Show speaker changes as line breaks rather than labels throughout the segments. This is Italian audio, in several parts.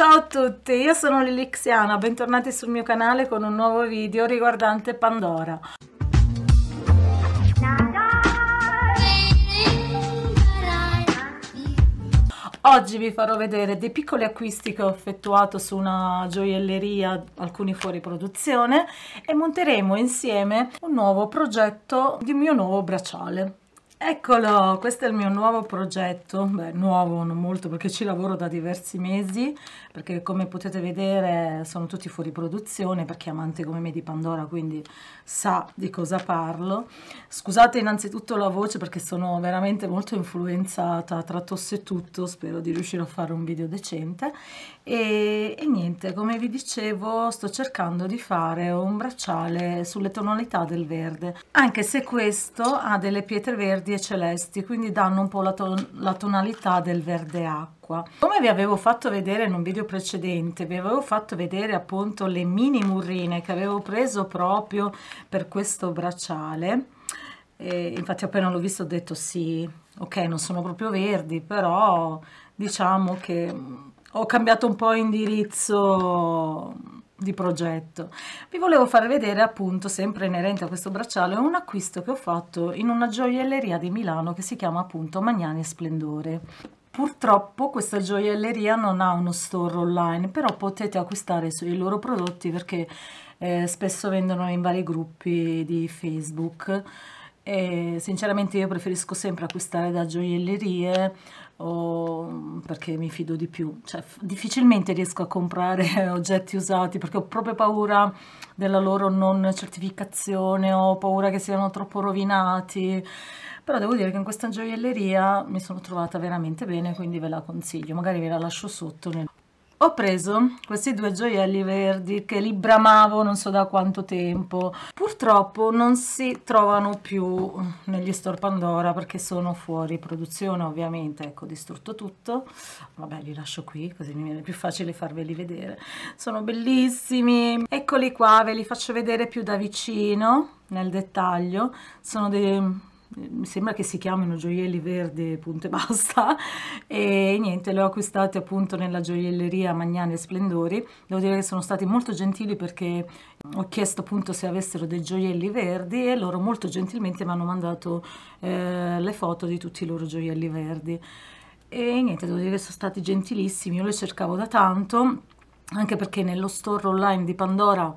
Ciao a tutti, io sono Lilixiana, bentornati sul mio canale con un nuovo video riguardante Pandora. Oggi vi farò vedere dei piccoli acquisti che ho effettuato su una gioielleria, alcuni fuori produzione, e monteremo insieme un nuovo progetto di mio nuovo bracciale. Eccolo, questo è il mio nuovo progetto, beh nuovo non molto perché ci lavoro da diversi mesi, perché come potete vedere sono tutti fuori produzione per chi è amante come me di Pandora quindi sa di cosa parlo. Scusate innanzitutto la voce perché sono veramente molto influenzata tra tosse e tutto, spero di riuscire a fare un video decente e, e niente, come vi dicevo sto cercando di fare un bracciale sulle tonalità del verde, anche se questo ha delle pietre verdi verdi e celesti, quindi danno un po' la, ton la tonalità del verde acqua. Come vi avevo fatto vedere in un video precedente, vi avevo fatto vedere appunto le mini murrine che avevo preso proprio per questo bracciale. E infatti appena l'ho visto ho detto sì, ok, non sono proprio verdi, però diciamo che ho cambiato un po' indirizzo di progetto. Vi volevo far vedere appunto, sempre inerente a questo bracciale, un acquisto che ho fatto in una gioielleria di Milano che si chiama appunto Magnani Splendore. Purtroppo questa gioielleria non ha uno store online, però potete acquistare sui loro prodotti perché eh, spesso vendono in vari gruppi di Facebook. E sinceramente io preferisco sempre acquistare da gioiellerie o perché mi fido di più cioè, difficilmente riesco a comprare oggetti usati perché ho proprio paura della loro non certificazione ho paura che siano troppo rovinati però devo dire che in questa gioielleria mi sono trovata veramente bene quindi ve la consiglio magari ve la lascio sotto nel ho preso questi due gioielli verdi che li bramavo non so da quanto tempo. Purtroppo non si trovano più negli store Pandora perché sono fuori produzione ovviamente, ecco distrutto tutto. Vabbè li lascio qui così mi viene più facile farveli vedere. Sono bellissimi, eccoli qua, ve li faccio vedere più da vicino nel dettaglio. Sono dei mi sembra che si chiamino gioielli verdi punto e basta e niente le ho acquistate appunto nella gioielleria Magnani e Splendori devo dire che sono stati molto gentili perché ho chiesto appunto se avessero dei gioielli verdi e loro molto gentilmente mi hanno mandato eh, le foto di tutti i loro gioielli verdi e niente devo dire che sono stati gentilissimi io le cercavo da tanto anche perché nello store online di Pandora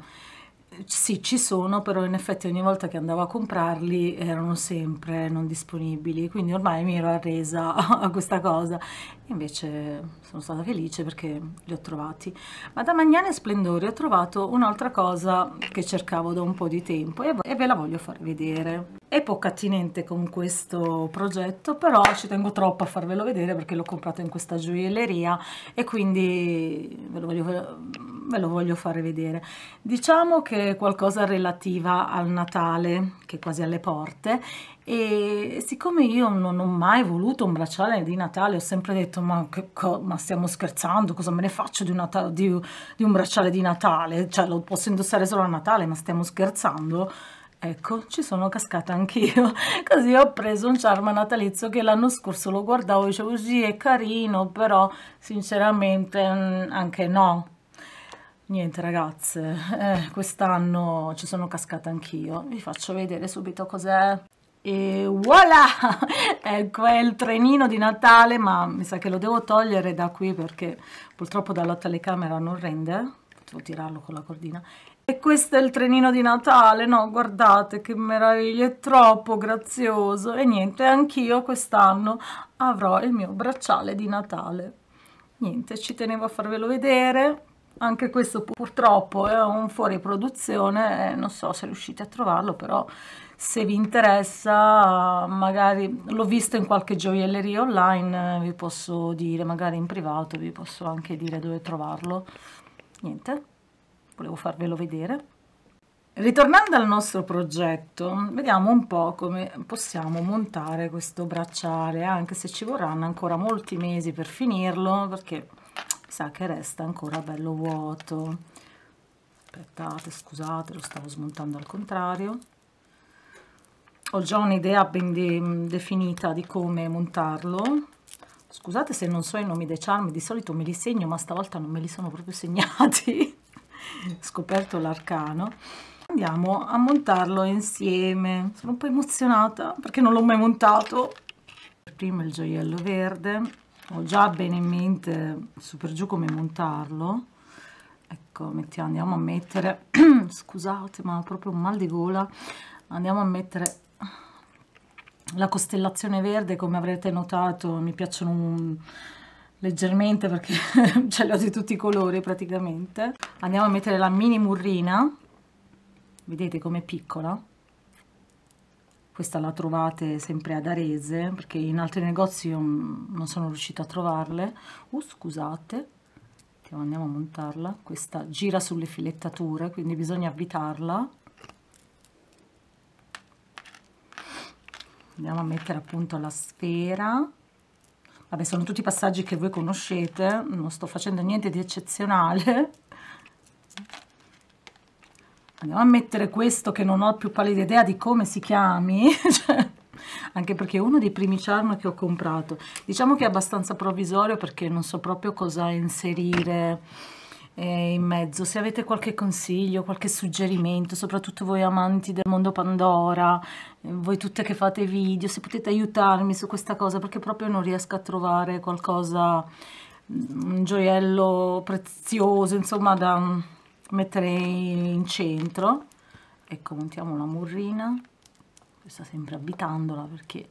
sì, ci sono, però in effetti ogni volta che andavo a comprarli erano sempre non disponibili, quindi ormai mi ero arresa a questa cosa. Invece sono stata felice perché li ho trovati. Ma da Magnani e Splendori ho trovato un'altra cosa che cercavo da un po' di tempo e ve la voglio far vedere. È poco attinente con questo progetto, però ci tengo troppo a farvelo vedere perché l'ho comprato in questa gioielleria e quindi ve lo voglio ve lo voglio fare vedere. Diciamo che è qualcosa relativa al Natale, che è quasi alle porte, e siccome io non ho mai voluto un bracciale di Natale, ho sempre detto ma, ma stiamo scherzando, cosa me ne faccio di un, di, di un bracciale di Natale? Cioè lo posso indossare solo a Natale, ma stiamo scherzando? Ecco, ci sono cascata anch'io, così ho preso un charme natalizio che l'anno scorso lo guardavo e dicevo sì è carino, però sinceramente mm, anche no, Niente ragazze, eh, quest'anno ci sono cascata anch'io, vi faccio vedere subito cos'è. E voilà! ecco è il trenino di Natale, ma mi sa che lo devo togliere da qui perché purtroppo dalla telecamera non rende. Potevo tirarlo con la cordina. E questo è il trenino di Natale, no? Guardate che meraviglia, è troppo grazioso. E niente, anch'io quest'anno avrò il mio bracciale di Natale. Niente, ci tenevo a farvelo vedere anche questo purtroppo è un fuori produzione, eh, non so se riuscite a trovarlo, però se vi interessa, magari l'ho visto in qualche gioielleria online, eh, vi posso dire, magari in privato vi posso anche dire dove trovarlo. Niente, volevo farvelo vedere. Ritornando al nostro progetto, vediamo un po' come possiamo montare questo bracciale, anche se ci vorranno ancora molti mesi per finirlo, perché sa che resta ancora bello vuoto aspettate scusate lo stavo smontando al contrario ho già un'idea ben de definita di come montarlo scusate se non so i nomi dei charm di solito me li segno ma stavolta non me li sono proprio segnati scoperto l'arcano andiamo a montarlo insieme sono un po' emozionata perché non l'ho mai montato prima il gioiello verde ho già bene in mente super giù come montarlo ecco mettiamo, andiamo a mettere scusate ma ho proprio un mal di gola andiamo a mettere la costellazione verde come avrete notato mi piacciono un, leggermente perché ce li ho di tutti i colori praticamente andiamo a mettere la mini murrina vedete com'è piccola questa la trovate sempre ad Arese perché in altri negozi io non sono riuscita a trovarle oh, scusate andiamo a montarla questa gira sulle filettature quindi bisogna avvitarla andiamo a mettere appunto la sfera vabbè sono tutti passaggi che voi conoscete non sto facendo niente di eccezionale andiamo a mettere questo che non ho più pallida idea di come si chiami cioè, anche perché è uno dei primi charm che ho comprato diciamo che è abbastanza provvisorio perché non so proprio cosa inserire eh, in mezzo se avete qualche consiglio qualche suggerimento soprattutto voi amanti del mondo Pandora eh, voi tutte che fate video se potete aiutarmi su questa cosa perché proprio non riesco a trovare qualcosa mm, un gioiello prezioso insomma da mettere in centro ecco montiamo la murrina questa sempre abitandola perché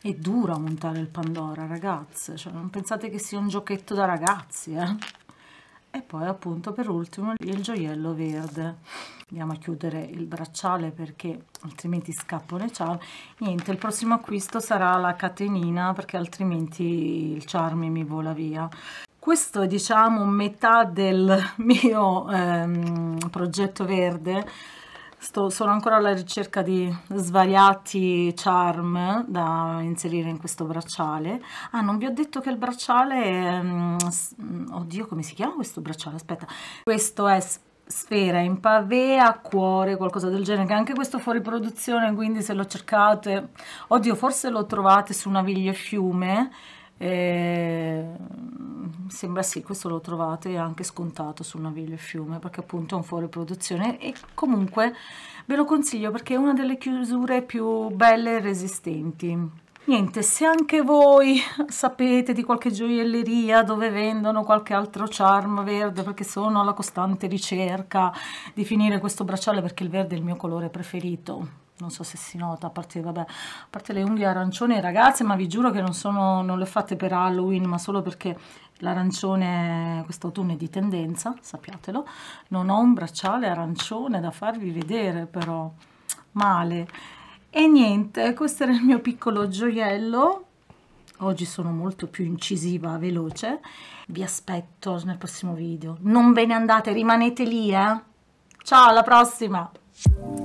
è dura montare il Pandora ragazze cioè non pensate che sia un giochetto da ragazzi eh? e poi appunto per ultimo il gioiello verde andiamo a chiudere il bracciale perché altrimenti scappano i charm niente il prossimo acquisto sarà la catenina perché altrimenti il charme mi vola via questo è diciamo metà del mio ehm, progetto verde Sto, sono ancora alla ricerca di svariati charm da inserire in questo bracciale. Ah, non vi ho detto che il bracciale è... Um, oddio, come si chiama questo bracciale? Aspetta. Questo è sfera in pavé a cuore, qualcosa del genere, che anche questo fuori produzione, quindi se lo cercate... Oddio, forse lo trovate su Naviglio Fiume eh, sembra sì questo lo trovate anche scontato sul naviglio e fiume perché appunto è un fuori produzione e comunque ve lo consiglio perché è una delle chiusure più belle e resistenti Niente, se anche voi sapete di qualche gioielleria dove vendono qualche altro charm verde perché sono alla costante ricerca di finire questo bracciale perché il verde è il mio colore preferito, non so se si nota, a parte, vabbè, a parte le unghie arancione, ragazze, ma vi giuro che non, sono, non le ho fatte per Halloween, ma solo perché l'arancione quest'autunno è di tendenza, sappiatelo, non ho un bracciale arancione da farvi vedere però, male. E niente, questo era il mio piccolo gioiello, oggi sono molto più incisiva, veloce, vi aspetto nel prossimo video, non ve ne andate, rimanete lì, eh? Ciao, alla prossima!